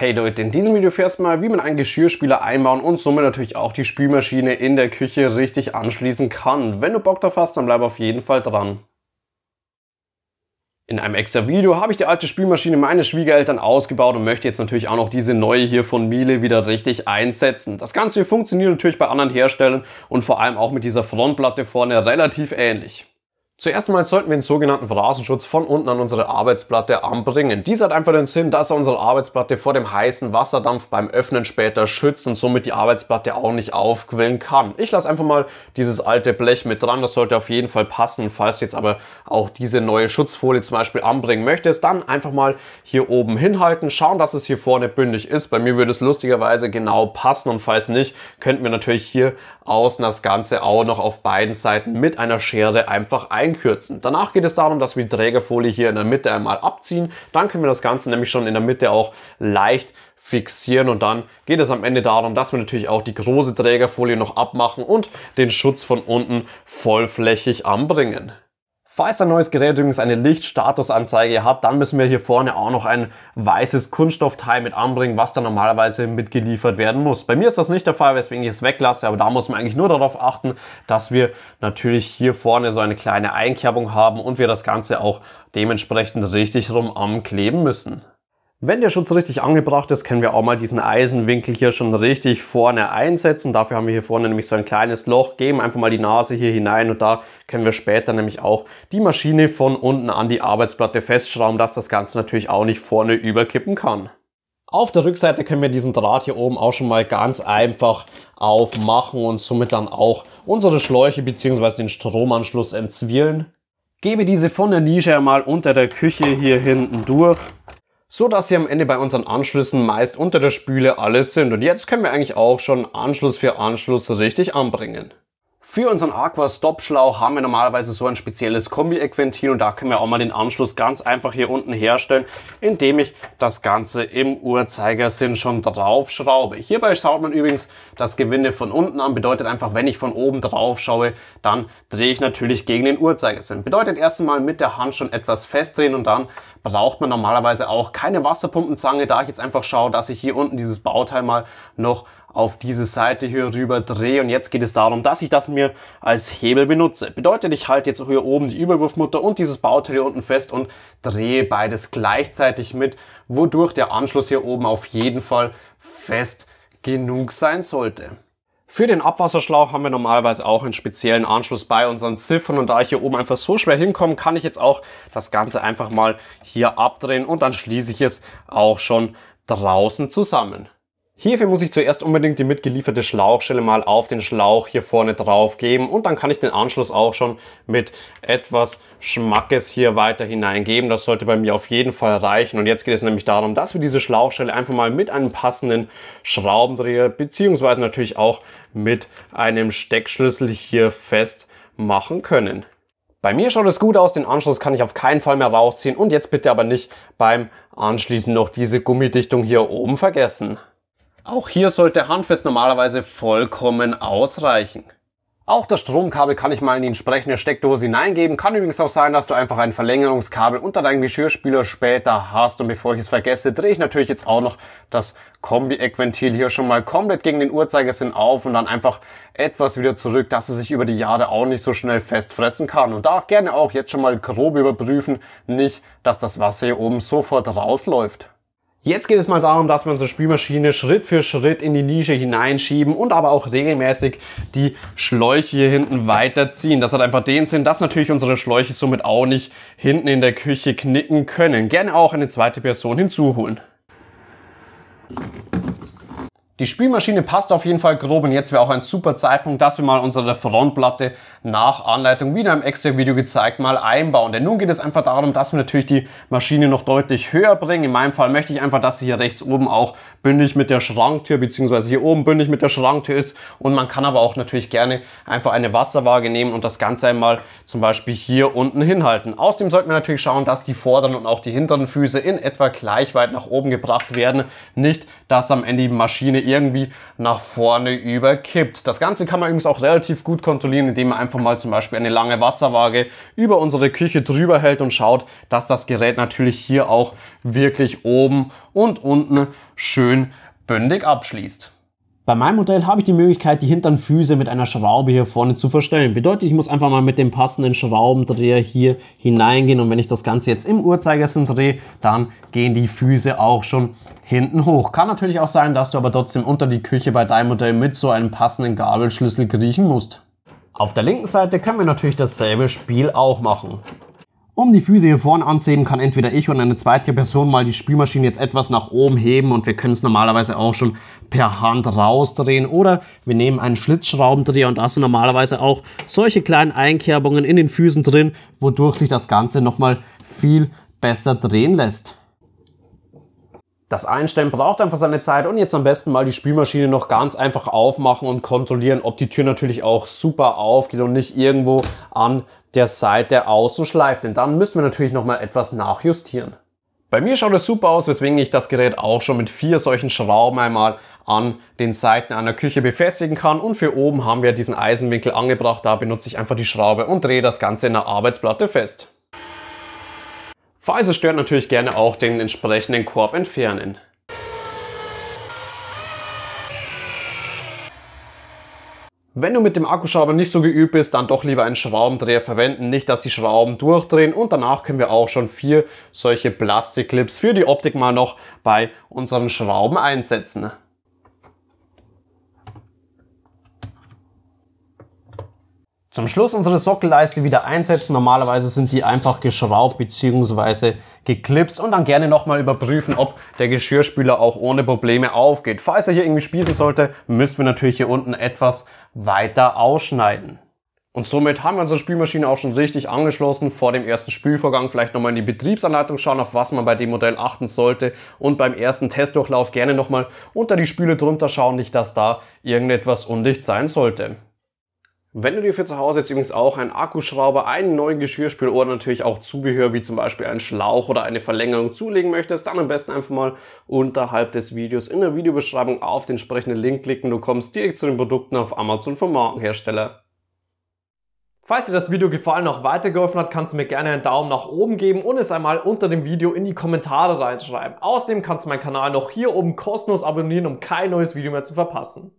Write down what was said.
Hey Leute, in diesem Video fährst du mal, wie man einen Geschirrspüler einbauen und somit natürlich auch die Spülmaschine in der Küche richtig anschließen kann. Wenn du Bock drauf hast, dann bleib auf jeden Fall dran. In einem extra Video habe ich die alte Spülmaschine meiner Schwiegereltern ausgebaut und möchte jetzt natürlich auch noch diese neue hier von Miele wieder richtig einsetzen. Das Ganze funktioniert natürlich bei anderen Herstellern und vor allem auch mit dieser Frontplatte vorne relativ ähnlich. Zuerst einmal sollten wir den sogenannten Rasenschutz von unten an unsere Arbeitsplatte anbringen. Dies hat einfach den Sinn, dass er unsere Arbeitsplatte vor dem heißen Wasserdampf beim Öffnen später schützt und somit die Arbeitsplatte auch nicht aufquellen kann. Ich lasse einfach mal dieses alte Blech mit dran, das sollte auf jeden Fall passen. Falls du jetzt aber auch diese neue Schutzfolie zum Beispiel anbringen möchtest, dann einfach mal hier oben hinhalten, schauen, dass es hier vorne bündig ist. Bei mir würde es lustigerweise genau passen und falls nicht, könnten wir natürlich hier außen das Ganze auch noch auf beiden Seiten mit einer Schere einfach ein einkürzen. Danach geht es darum, dass wir die Trägerfolie hier in der Mitte einmal abziehen. Dann können wir das Ganze nämlich schon in der Mitte auch leicht fixieren und dann geht es am Ende darum, dass wir natürlich auch die große Trägerfolie noch abmachen und den Schutz von unten vollflächig anbringen. Falls dein neues Gerät übrigens eine Lichtstatusanzeige hat, dann müssen wir hier vorne auch noch ein weißes Kunststoffteil mit anbringen, was dann normalerweise mitgeliefert werden muss. Bei mir ist das nicht der Fall, weswegen ich es weglasse, aber da muss man eigentlich nur darauf achten, dass wir natürlich hier vorne so eine kleine Einkerbung haben und wir das Ganze auch dementsprechend richtig rum am kleben müssen. Wenn der Schutz richtig angebracht ist, können wir auch mal diesen Eisenwinkel hier schon richtig vorne einsetzen. Dafür haben wir hier vorne nämlich so ein kleines Loch. Geben einfach mal die Nase hier hinein und da können wir später nämlich auch die Maschine von unten an die Arbeitsplatte festschrauben, dass das Ganze natürlich auch nicht vorne überkippen kann. Auf der Rückseite können wir diesen Draht hier oben auch schon mal ganz einfach aufmachen und somit dann auch unsere Schläuche bzw. den Stromanschluss entzwirlen. Gebe diese von der Nische einmal unter der Küche hier hinten durch so dass sie am Ende bei unseren Anschlüssen meist unter der Spüle alles sind. Und jetzt können wir eigentlich auch schon Anschluss für Anschluss richtig anbringen. Für unseren Aqua Stop Schlauch haben wir normalerweise so ein spezielles kombi eck und da können wir auch mal den Anschluss ganz einfach hier unten herstellen, indem ich das Ganze im Uhrzeigersinn schon drauf schraube. Hierbei schaut man übrigens das Gewinde von unten an, bedeutet einfach, wenn ich von oben drauf schaue, dann drehe ich natürlich gegen den Uhrzeigersinn. Bedeutet erst einmal mit der Hand schon etwas festdrehen und dann braucht man normalerweise auch keine Wasserpumpenzange, da ich jetzt einfach schaue, dass ich hier unten dieses Bauteil mal noch auf diese Seite hier rüber drehe. Und jetzt geht es darum, dass ich das mir als Hebel benutze. Bedeutet, ich halte jetzt auch hier oben die Überwurfmutter und dieses Bauteil hier unten fest und drehe beides gleichzeitig mit, wodurch der Anschluss hier oben auf jeden Fall fest genug sein sollte. Für den Abwasserschlauch haben wir normalerweise auch einen speziellen Anschluss bei unseren Ziffern und da ich hier oben einfach so schwer hinkomme, kann ich jetzt auch das Ganze einfach mal hier abdrehen und dann schließe ich es auch schon draußen zusammen. Hierfür muss ich zuerst unbedingt die mitgelieferte Schlauchstelle mal auf den Schlauch hier vorne drauf geben und dann kann ich den Anschluss auch schon mit etwas Schmackes hier weiter hineingeben. Das sollte bei mir auf jeden Fall reichen und jetzt geht es nämlich darum, dass wir diese Schlauchstelle einfach mal mit einem passenden Schraubendreher beziehungsweise natürlich auch mit einem Steckschlüssel hier festmachen können. Bei mir schaut es gut aus, den Anschluss kann ich auf keinen Fall mehr rausziehen und jetzt bitte aber nicht beim Anschließen noch diese Gummidichtung hier oben vergessen. Auch hier sollte handfest normalerweise vollkommen ausreichen. Auch das Stromkabel kann ich mal in die entsprechende Steckdose hineingeben. Kann übrigens auch sein, dass du einfach ein Verlängerungskabel unter deinem Geschirrspüler später hast. Und bevor ich es vergesse, drehe ich natürlich jetzt auch noch das Kombi-Eckventil hier schon mal komplett gegen den Uhrzeigersinn auf und dann einfach etwas wieder zurück, dass es sich über die Jahre auch nicht so schnell festfressen kann. Und da gerne auch jetzt schon mal grob überprüfen, nicht, dass das Wasser hier oben sofort rausläuft. Jetzt geht es mal darum, dass wir unsere Spülmaschine Schritt für Schritt in die Nische hineinschieben und aber auch regelmäßig die Schläuche hier hinten weiterziehen. Das hat einfach den Sinn, dass natürlich unsere Schläuche somit auch nicht hinten in der Küche knicken können. Gerne auch eine zweite Person hinzuholen. Die Spülmaschine passt auf jeden Fall grob und jetzt wäre auch ein super Zeitpunkt, dass wir mal unsere Frontplatte nach Anleitung, wieder im extra Video gezeigt, mal einbauen. Denn nun geht es einfach darum, dass wir natürlich die Maschine noch deutlich höher bringen. In meinem Fall möchte ich einfach, dass sie hier rechts oben auch bündig mit der Schranktür, bzw. hier oben bündig mit der Schranktür ist. Und man kann aber auch natürlich gerne einfach eine Wasserwaage nehmen und das Ganze einmal zum Beispiel hier unten hinhalten. Außerdem sollten wir natürlich schauen, dass die vorderen und auch die hinteren Füße in etwa gleich weit nach oben gebracht werden. Nicht, dass am Ende die Maschine irgendwie nach vorne überkippt. Das Ganze kann man übrigens auch relativ gut kontrollieren, indem man einfach mal zum Beispiel eine lange Wasserwaage über unsere Küche drüber hält und schaut, dass das Gerät natürlich hier auch wirklich oben und unten schön bündig abschließt. Bei meinem Modell habe ich die Möglichkeit, die hinteren Füße mit einer Schraube hier vorne zu verstellen. Bedeutet, ich muss einfach mal mit dem passenden Schraubendreher hier hineingehen und wenn ich das Ganze jetzt im Uhrzeigersinn drehe, dann gehen die Füße auch schon hinten hoch. Kann natürlich auch sein, dass du aber trotzdem unter die Küche bei deinem Modell mit so einem passenden Gabelschlüssel kriechen musst. Auf der linken Seite können wir natürlich dasselbe Spiel auch machen. Um die Füße hier vorne anzuheben, kann entweder ich oder eine zweite Person mal die Spülmaschine jetzt etwas nach oben heben und wir können es normalerweise auch schon per Hand rausdrehen oder wir nehmen einen Schlitzschraubendreher und da sind normalerweise auch solche kleinen Einkerbungen in den Füßen drin, wodurch sich das Ganze nochmal viel besser drehen lässt. Das Einstellen braucht einfach seine Zeit und jetzt am besten mal die Spülmaschine noch ganz einfach aufmachen und kontrollieren, ob die Tür natürlich auch super aufgeht und nicht irgendwo an der Seite außen schleift. Denn dann müssen wir natürlich nochmal etwas nachjustieren. Bei mir schaut es super aus, weswegen ich das Gerät auch schon mit vier solchen Schrauben einmal an den Seiten einer Küche befestigen kann. Und für oben haben wir diesen Eisenwinkel angebracht. Da benutze ich einfach die Schraube und drehe das Ganze in der Arbeitsplatte fest. Falls es stört natürlich gerne auch den entsprechenden Korb entfernen. Wenn du mit dem Akkuschrauber nicht so geübt bist, dann doch lieber einen Schraubendreher verwenden, nicht dass die Schrauben durchdrehen und danach können wir auch schon vier solche Plastikclips für die Optik mal noch bei unseren Schrauben einsetzen. Zum Schluss unsere Sockelleiste wieder einsetzen. Normalerweise sind die einfach geschraubt bzw. geklipst und dann gerne nochmal überprüfen, ob der Geschirrspüler auch ohne Probleme aufgeht. Falls er hier irgendwie spießen sollte, müssen wir natürlich hier unten etwas weiter ausschneiden. Und somit haben wir unsere Spülmaschine auch schon richtig angeschlossen. Vor dem ersten Spülvorgang vielleicht nochmal in die Betriebsanleitung schauen, auf was man bei dem Modell achten sollte. Und beim ersten Testdurchlauf gerne nochmal unter die Spüle drunter schauen, nicht dass da irgendetwas undicht sein sollte. Wenn du dir für zu Hause jetzt übrigens auch einen Akkuschrauber, einen neuen Geschirrspül oder natürlich auch Zubehör wie zum Beispiel einen Schlauch oder eine Verlängerung zulegen möchtest, dann am besten einfach mal unterhalb des Videos in der Videobeschreibung auf den entsprechenden Link klicken. Du kommst direkt zu den Produkten auf Amazon vom Markenhersteller. Falls dir das Video gefallen und auch weitergeholfen hat, kannst du mir gerne einen Daumen nach oben geben und es einmal unter dem Video in die Kommentare reinschreiben. Außerdem kannst du meinen Kanal noch hier oben kostenlos abonnieren, um kein neues Video mehr zu verpassen.